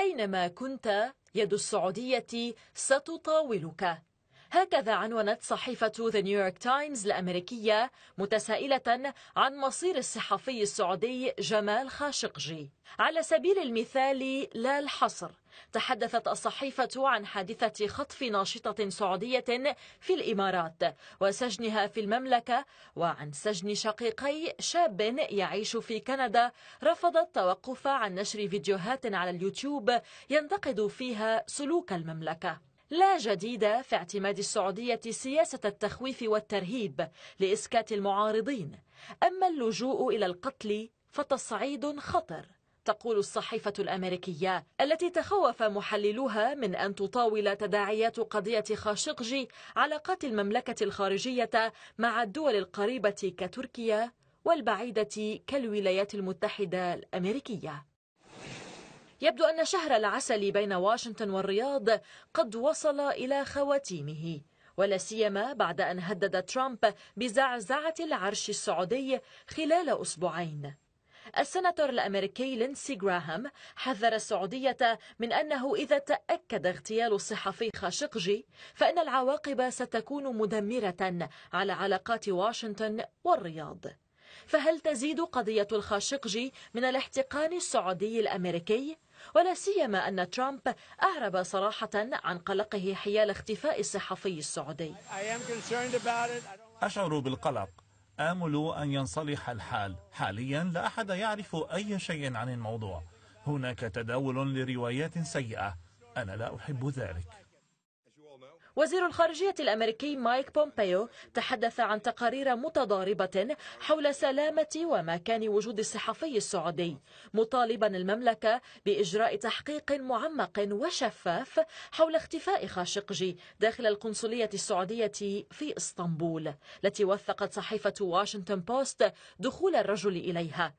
أينما كنت يد السعودية ستطاولك هكذا عنونت صحيفة ذا نيويورك تايمز الأمريكية متسائلة عن مصير الصحفي السعودي جمال خاشقجي على سبيل المثال لا الحصر تحدثت الصحيفة عن حادثة خطف ناشطة سعودية في الإمارات وسجنها في المملكة وعن سجن شقيقي شاب يعيش في كندا رفض التوقف عن نشر فيديوهات على اليوتيوب ينتقد فيها سلوك المملكة لا جديد في اعتماد السعودية سياسة التخويف والترهيب لإسكات المعارضين أما اللجوء إلى القتل فتصعيد خطر تقول الصحيفة الأمريكية التي تخوف محللوها من أن تطاول تداعيات قضية خاشقجي علاقات المملكة الخارجية مع الدول القريبة كتركيا والبعيدة كالولايات المتحدة الأمريكية يبدو أن شهر العسل بين واشنطن والرياض قد وصل إلى خواتيمه ولا سيما بعد أن هدد ترامب بزعزعة العرش السعودي خلال أسبوعين السناتور الأمريكي لينسي جراهام حذر السعودية من أنه إذا تأكد اغتيال الصحفي خاشقجي فإن العواقب ستكون مدمرة على علاقات واشنطن والرياض فهل تزيد قضية الخاشقجي من الاحتقان السعودي الأمريكي؟ ولا سيما أن ترامب أعرب صراحة عن قلقه حيال اختفاء الصحفي السعودي أشعر بالقلق آمل أن ينصلح الحال حاليا لا أحد يعرف أي شيء عن الموضوع هناك تداول لروايات سيئة أنا لا أحب ذلك وزير الخارجية الأمريكي مايك بومبيو تحدث عن تقارير متضاربة حول سلامة ومكان وجود الصحفي السعودي مطالبا المملكة بإجراء تحقيق معمق وشفاف حول اختفاء خاشقجي داخل القنصلية السعودية في إسطنبول التي وثقت صحيفة واشنطن بوست دخول الرجل إليها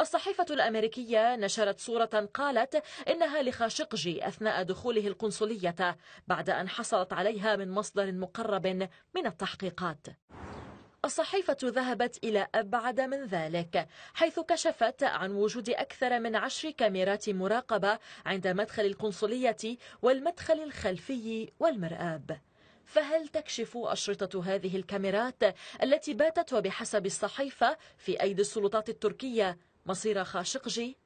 الصحيفة الأمريكية نشرت صورة قالت إنها لخاشقجي أثناء دخوله القنصلية بعد أن حصلت عليها من مصدر مقرب من التحقيقات الصحيفة ذهبت إلى أبعد من ذلك حيث كشفت عن وجود أكثر من عشر كاميرات مراقبة عند مدخل القنصلية والمدخل الخلفي والمرآب فهل تكشف أشرطة هذه الكاميرات التي باتت وبحسب الصحيفة في أيدي السلطات التركية مصير خاشقجي